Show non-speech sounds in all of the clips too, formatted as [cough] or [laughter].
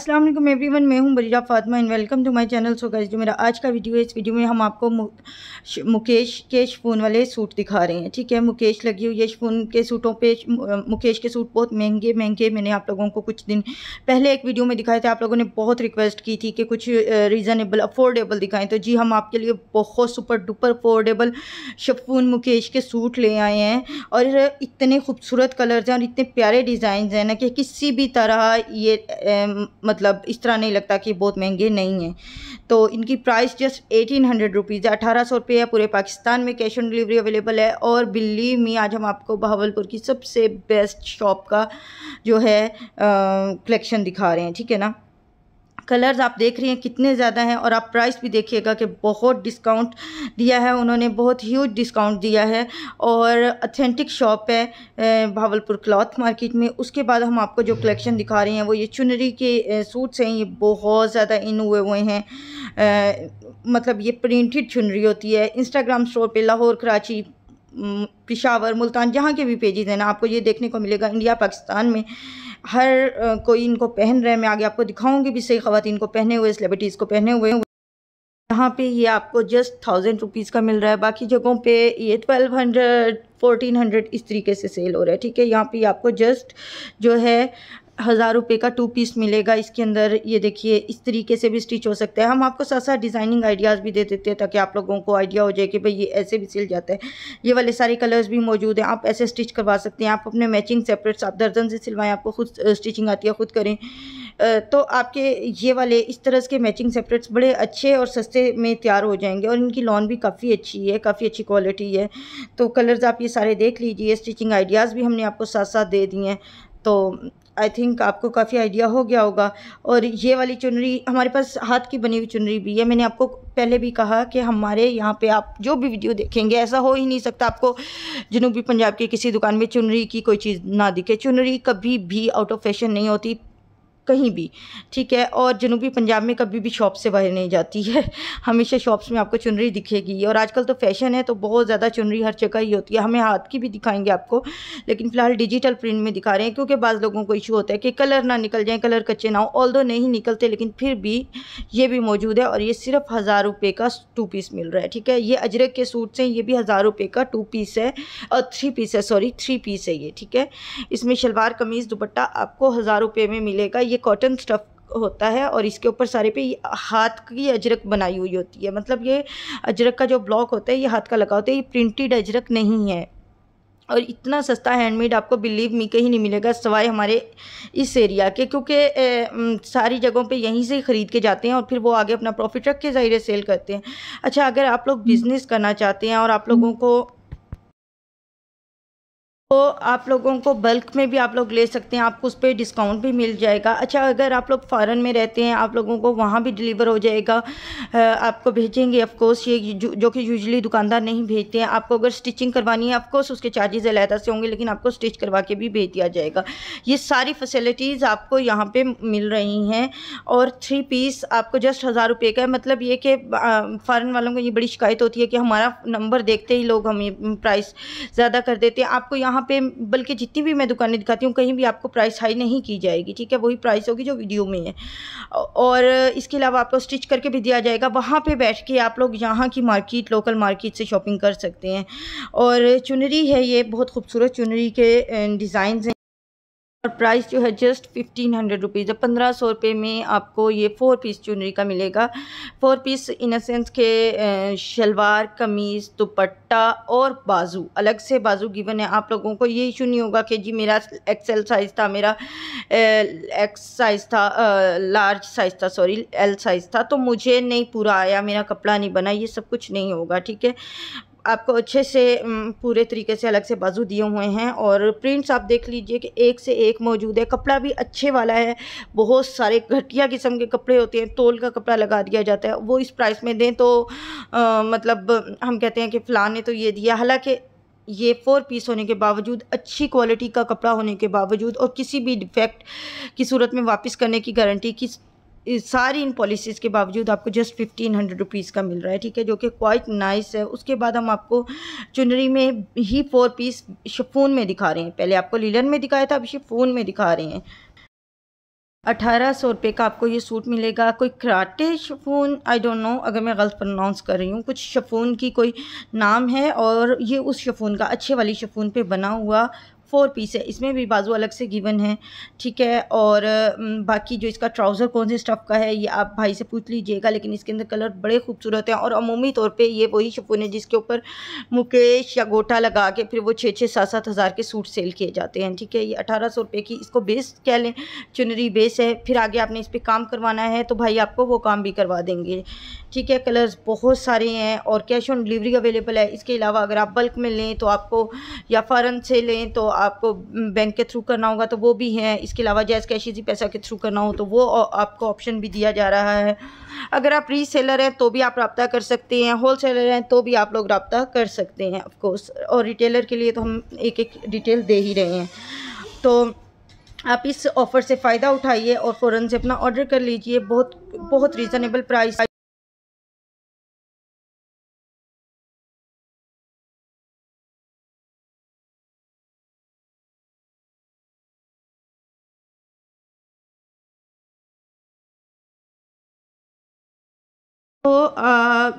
Aslam every everyone मैं हूँ Bareera Fatima and welcome to my channel so guys जो मेरा आज का वीडियो है इस वीडियो में हम आपको मुकेश के शिफोन वाले सूट दिखा रहे हैं ठीक है मुकेश लगी हुई है शिफोन के सूटों पे मुकेश के सूट बहुत महंगे महंगे मैंने आप लोगों को कुछ दिन पहले एक वीडियो में दिखाए थे आप लोगों ने बहुत रिक्वेस्ट की थी कि कुछ रीज़नेबल अफोर्डेबल दिखाएँ तो जी हम आपके लिए बहुत super duper affordable chiffon mukaish के सूट ले आए हैं और इतने खूबसूरत कलर्स हैं और इतने प्यारे डिज़ाइन हैं ना कि किसी भी तरह ये मतलब मतलब इस तरह नहीं लगता कि बहुत महंगे नहीं हैं तो इनकी price just eighteen hundred rupees है अठारह सौ रुपये है पूरे पाकिस्तान में कैश ऑन डिलीवरी अवेलेबल है और बिल्ली में आज हम आपको बहावलपुर की सबसे बेस्ट शॉप का जो है कलेक्शन दिखा रहे हैं ठीक है ना कलर्स आप देख रही हैं कितने ज़्यादा हैं और आप प्राइस भी देखिएगा कि बहुत डिस्काउंट दिया है उन्होंने बहुत ह्यूज डिस्काउंट दिया है और अथेंटिक शॉप है भावलपुर क्लॉथ मार्केट में उसके बाद हम आपको जो कलेक्शन दिखा रहे हैं वो ये चुनरी के सूट्स हैं ये बहुत ज़्यादा इन हुए हुए हैं मतलब ये प्रिंटेड चुनरी होती है इंस्टाग्राम स्टोर पर लाहौर कराची पिशावर मुल्तान जहाँ के भी पेजेज हैं ना आपको ये देखने को मिलेगा इंडिया पाकिस्तान में हर कोई इनको पहन रहे हैं मैं आगे आपको दिखाऊंगी भी सही खातन को पहने हुए सेलिब्रिटीज़ को पहने हुए यहाँ पे ये आपको जस्ट थाउजेंड रुपीज़ का मिल रहा है बाकी जगहों पे ये ट्वेल्व हंड्रेड फोर्टीन हंड्रेड इस तरीके से सेल हो रहा है ठीक है यहाँ पे आपको जस्ट जो है हज़ार रुपये का टू पीस मिलेगा इसके अंदर ये देखिए इस तरीके से भी स्टिच हो सकता है हम आपको साथ साथ डिज़ाइनिंग आइडियाज़ भी दे देते हैं ताकि आप लोगों को आइडिया हो जाए कि भाई ये ऐसे भी सिल जाता है ये वाले सारे कलर्स भी मौजूद हैं आप ऐसे स्टिच करवा सकते हैं आप अपने मैचिंग सेपरेट्स आप दर्जन से सिलवाएँ आपको खुद स्टिचिंग आती है ख़ुद करें तो आपके ये वाले इस तरह के मैचिंग सेपरेट्स बड़े अच्छे और सस्ते में तैयार हो जाएंगे और इनकी लॉन भी काफ़ी अच्छी है काफ़ी अच्छी क्वालिटी है तो कलर्स आप ये सारे देख लीजिए स्टिचिंग आइडियाज़ भी हमने आपको साथ साथ दे दिए हैं तो आई थिंक आपको काफ़ी आइडिया हो गया होगा और ये वाली चुनरी हमारे पास हाथ की बनी हुई चुनरी भी है मैंने आपको पहले भी कहा कि हमारे यहाँ पे आप जो भी वीडियो देखेंगे ऐसा हो ही नहीं सकता आपको जनूबी पंजाब की किसी दुकान में चुनरी की कोई चीज़ ना दिखे चुनरी कभी भी आउट ऑफ फैशन नहीं होती कहीं भी ठीक है और जनूबी पंजाब में कभी भी शॉप से बाहर नहीं जाती है [laughs] हमेशा शॉप्स में आपको चुनरी दिखेगी और आजकल तो फैशन है तो बहुत ज़्यादा चुनरी हर जगह ही होती है हमें हाथ की भी दिखाएंगे आपको लेकिन फ़िलहाल डिजिटल प्रिंट में दिखा रहे हैं क्योंकि बाज़ लोगों को इशू होता है कि कलर ना निकल जाए कलर कच्चे ना हो ऑल नहीं निकलते लेकिन फिर भी ये भी मौजूद है और ये सिर्फ हज़ार रुपये का टू पीस मिल रहा है ठीक है ये अजरक के सूट से ये भी हज़ार रुपये का टू पीस है और थ्री पीस है सॉरी थ्री पीस है ये ठीक है इसमें शलवार कमीज़ दुपट्टा आपको हज़ार रुपये में मिलेगा ये कॉटन स्टफ़ होता है और इसके ऊपर सारे पे हाथ की अजरक बनाई हुई होती है मतलब ये अजरक का जो ब्लॉक होता है ये हाथ का लगा होता है ये प्रिंटेड अजरक नहीं है और इतना सस्ता हैंडमेड आपको बिलीव मी कहीं नहीं मिलेगा सवाए हमारे इस एरिया के क्योंकि सारी जगहों पे यहीं से ही ख़रीद के जाते हैं और फिर वो आगे अपना प्रॉफिट रख के ज़ाहिर सेल करते हैं अच्छा अगर आप लोग बिज़नेस हम्म। करना चाहते हैं और आप लोगों को तो आप लोगों को बल्क में भी आप लोग ले सकते हैं आपको उस पर डिस्काउंट भी मिल जाएगा अच्छा अगर आप लोग फ़ॉरन में रहते हैं आप लोगों को वहाँ भी डिलीवर हो जाएगा आपको भेजेंगे ऑफकोर्स ये जो कि यूजली दुकानदार नहीं भेजते हैं आपको अगर स्टिचिंग करवानी है ऑफकोर्स उसके चार्जेज़ अलहदा से होंगे लेकिन आपको स्टिच करवा के भी भेज दिया जाएगा ये सारी फैसिलिटीज़ आपको यहाँ पर मिल रही हैं और थ्री पीस आपको जस्ट हज़ार रुपये का है मतलब ये कि फ़ॉरन वालों को ये बड़ी शिकायत होती है कि हमारा नंबर देखते ही लोग हमें प्राइस ज़्यादा कर देते हैं आपको यहाँ यहाँ पे बल्कि जितनी भी मैं दुकानें दिखाती हूँ कहीं भी आपको प्राइस हाई नहीं की जाएगी ठीक है वही प्राइस होगी जो वीडियो में है और इसके अलावा आपको स्टिच करके भी दिया जाएगा वहाँ पर बैठ के आप लोग यहाँ की मार्केट लोकल मार्केट से शॉपिंग कर सकते हैं और चुनरी है ये बहुत खूबसूरत चुनरी के डिज़ाइन हैं और प्राइस जो है जस्ट फिफ्टीन हंड्रेड रुपीज़ पंद्रह सौ रुपये में आपको ये फ़ोर पीस चुनरी का मिलेगा फ़ोर पीस इन सेंस के शलवार कमीज़ दुपट्टा और बाजू अलग से बाजू गिवन है आप लोगों को ये इशू नहीं होगा कि जी मेरा एक्सएल साइज़ था मेरा एक्स साइज़ था लार्ज साइज़ था सॉरी एल साइज़ था तो मुझे नहीं पूरा आया मेरा कपड़ा नहीं बना ये सब कुछ नहीं होगा ठीक है आपको अच्छे से पूरे तरीके से अलग से बाजू दिए हुए हैं और प्रिंट्स आप देख लीजिए कि एक से एक मौजूद है कपड़ा भी अच्छे वाला है बहुत सारे घटिया किस्म के कपड़े होते हैं तोल का कपड़ा लगा दिया जाता है वो इस प्राइस में दें तो आ, मतलब हम कहते हैं कि फ़लाँ ने तो ये दिया हालाँकि ये फोर पीस होने के बावजूद अच्छी क्वालिटी का कपड़ा होने के बावजूद और किसी भी डिफेक्ट की सूरत में वापस करने की गारंटी किस इस सारी इन पॉलिसीज़ के बावजूद आपको जस्ट फिफ्टीन हंड्रेड रुपीज़ का मिल रहा है ठीक है जो कि क्वाइट नाइस है उसके बाद हम आपको चुनरी में ही फोर पीस शफून में दिखा रहे हैं पहले आपको लीलन में दिखाया था अब शिफोन में दिखा रहे हैं अठारह सौ रुपये का आपको ये सूट मिलेगा कोई कराटे शफून आई डोंट नो अगर मैं गलत प्रोनाउंस कर रही हूँ कुछ शफून की कोई नाम है और ये उस शफून का अच्छे वाली शफून पे बना हुआ फोर पीस है इसमें भी बाजू अलग से गिवन है ठीक है और बाकी जो इसका ट्राउज़र कौन से स्टफ़ का है ये आप भाई से पूछ लीजिएगा लेकिन इसके अंदर कलर बड़े खूबसूरत हैं और अमूमी तौर पर ये वही शपून है जिसके ऊपर मुकेश या गोटा लगा के फिर वो छः छः सात सात हज़ार के सूट सेल किए जाते हैं ठीक है ये अठारह सौ रुपये की इसको बेस कह लें चुनरी बेस है फिर आगे आपने इस पर काम करवाना है तो भाई आपको वो काम भी करवा देंगे ठीक है कलर्स बहुत सारे हैं और कैश ऑन डिलीवरी अवेलेबल है इसके अलावा अगर आप बल्क में लें तो आपको या फ़ारन से लें तो आपको बैंक के थ्रू करना होगा तो वो भी हैं इसके अलावा जैस कैश इजी पैसा के थ्रू करना हो तो वो आपको ऑप्शन भी दिया जा रहा है अगर आप री सेलर हैं तो भी आप रबता कर सकते हैं होल सेलर हैं तो भी आप लोग रबता कर सकते हैं ऑफकोर्स और रिटेलर के लिए तो हम एक एक डिटेल दे ही रहे हैं तो आप इस ऑफ़र से फ़ायदा उठाइए और फ़ौर से अपना ऑर्डर कर लीजिए बहुत बहुत रीज़नेबल प्राइस तो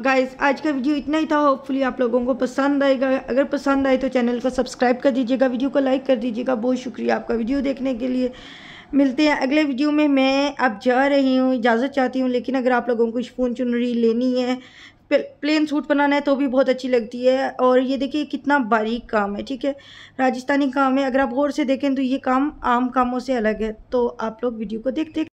गाइस आज का वीडियो इतना ही था होपफुली आप लोगों को पसंद आएगा अगर पसंद आए तो चैनल को सब्सक्राइब कर दीजिएगा वीडियो को लाइक कर दीजिएगा बहुत शुक्रिया आपका वीडियो देखने के लिए मिलते हैं अगले वीडियो में मैं अब जा रही हूँ इजाज़त चाहती हूँ लेकिन अगर आप लोगों को शिफोन चुनरी लेनी है प्लेन सूट बनाना है तो भी बहुत अच्छी लगती है और ये देखिए कितना बारीक काम है ठीक है राजस्थानी काम है अगर आप गौर से देखें तो ये काम आम कामों से अलग है तो आप लोग वीडियो को देखते